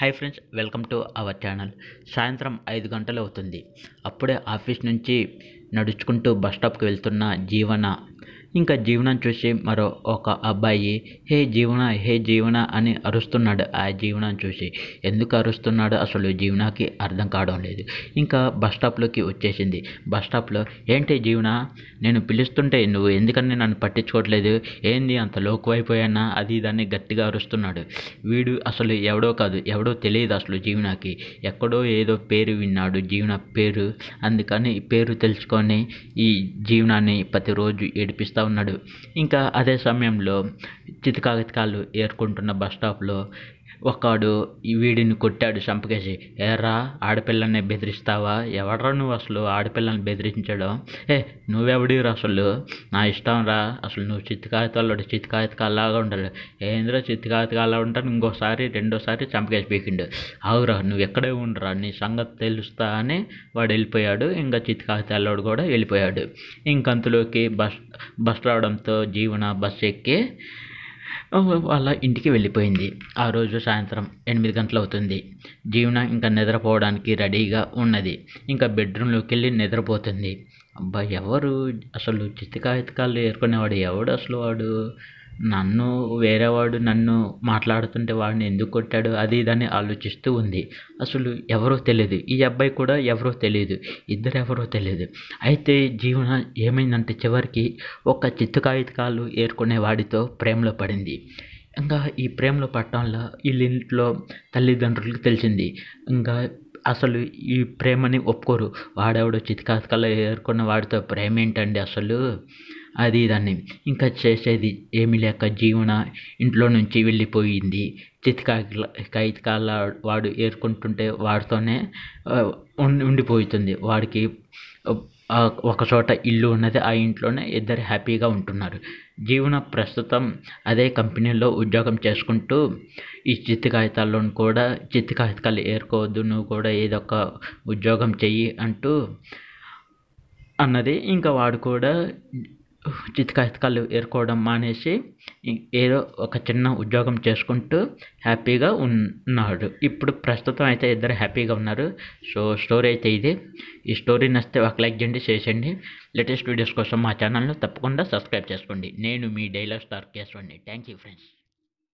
hi friends welcome to our channel సాయంత్రం ఐదు గంటలు అవుతుంది అప్పుడే ఆఫీస్ నుంచి నడుచుకుంటూ బస్ స్టాప్కి వెళ్తున్న జీవన ఇంకా జీవనం చూసి మరో ఒక అబ్బాయి హే జీవన హే జీవన అని అరుస్తున్నాడు ఆ జీవనం చూసి ఎందుకు అరుస్తున్నాడు అసలు జీవనాకి అర్థం కావడం లేదు ఇంకా బస్ స్టాప్లోకి వచ్చేసింది బస్ స్టాప్లో ఏంటి జీవన నేను పిలుస్తుంటే నువ్వు ఎందుకని నన్ను పట్టించుకోవట్లేదు ఏంది అంత లోకు అయిపోయానా అది దాన్ని గట్టిగా అరుస్తున్నాడు వీడు అసలు ఎవడో కాదు ఎవడో తెలియదు అసలు జీవనాకి ఎక్కడో ఏదో పేరు విన్నాడు జీవన పేరు అందుకని పేరు తెలుసుకొని ఈ జీవనాన్ని ప్రతిరోజు ఏడిపిస్తా చేస్తూ ఉన్నాడు ఇంకా అదే సమయంలో చితకాగితకాలు ఏరుకుంటున్న బస్ స్టాప్లో ఒకడు వీడిని కొట్టాడు చంపకేసి ఏరా ఆడపిల్లని బెదిరిస్తావా ఎవడరా నువ్వు అసలు ఆడపిల్లని బెదిరించడం ఏ నువ్వెవడిరా అసలు నా ఇష్టం రా అసలు నువ్వు చిత్తకాయతక అలాగా ఉండాలి ఏంద్రా అలా ఉంటాను ఇంకోసారి రెండోసారి చంపకేసి పీకిండు అవురా నువ్వు ఎక్కడే ఉండరా నీ సంగతి తెలుస్తా అని వాడు వెళ్ళిపోయాడు ఇంకా చిత్తికాయతల్లోడు కూడా వెళ్ళిపోయాడు ఇంకంతలోకి బస్ బస్ రావడంతో జీవన బస్ ఎక్కి వాళ్ళ ఇంటికి వెళ్ళిపోయింది ఆ రోజు సాయంత్రం ఎనిమిది గంటలు అవుతుంది జీవన ఇంకా నిద్రపోవడానికి రెడీగా ఉన్నది ఇంకా బెడ్రూమ్లోకి వెళ్ళి నిద్రపోతుంది అబ్బా ఎవరు అసలు చిత్తకాయతకాలు ఏరుకునేవాడు ఎవడు అసలు వాడు నన్ను వేరేవాడు నన్ను మాట్లాడుతుంటే వాడిని ఎందుకు కొట్టాడు అది ఇది అని ఆలోచిస్తూ ఉంది అసలు ఎవరో తెలియదు ఈ అబ్బాయి కూడా ఎవరో తెలియదు ఇద్దరు ఎవరో తెలియదు అయితే జీవన ఏమైందంటే చివరికి ఒక చిత్తు ఏర్కొనే వాడితో ప్రేమలో పడింది ఇంకా ఈ ప్రేమలో పట్టడంలో వీళ్ళింట్లో తల్లిదండ్రులకు తెలిసింది ఇంకా అసలు ఈ ప్రేమని ఒప్పుకోరు వాడెవడో చితికాతకాలు ఏర్కొన్న వాడితో ప్రేమ ఏంటండి అసలు అది ఇదని ఇంకా చేసేది ఏమీ లేక జీవన ఇంట్లో నుంచి వెళ్ళిపోయింది చితికాకి వాడు ఏరుకుంటుంటే వాడితోనే ఉండిపోతుంది వాడికి ఒక చోట ఇల్లు ఉన్నది ఆ ఇంట్లోనే ఇద్దరు హ్యాపీగా ఉంటున్నారు జీవన ప్రస్తుతం అదే కంపెనీలో ఉద్యోగం చేసుకుంటూ ఈ చిత్తు కాగితాలను కూడా చిత్తు కాగితాలు ఏరుకోవద్దు నువ్వు కూడా ఏదో ఒక ఉద్యోగం చెయ్యి అంటూ అన్నది ఇంకా వాడు కూడా చితికితికలు ఏరుకోవడం మానేసి ఏదో ఒక చిన్న ఉద్యోగం చేసుకుంటూ హ్యాపీగా ఉన్నాడు ఇప్పుడు ప్రస్తుతం అయితే ఇద్దరు హ్యాపీగా ఉన్నారు సో స్టోరీ అయితే ఇది ఈ స్టోరీ నచ్చితే ఒక లైక్ చేయండి చేసేయండి లేటెస్ట్ వీడియోస్ కోసం మా ఛానల్ను తప్పకుండా సబ్స్క్రైబ్ చేసుకోండి నేను మీ డైలాగ్ స్టార్ కేశవండి థ్యాంక్ యూ ఫ్రెండ్స్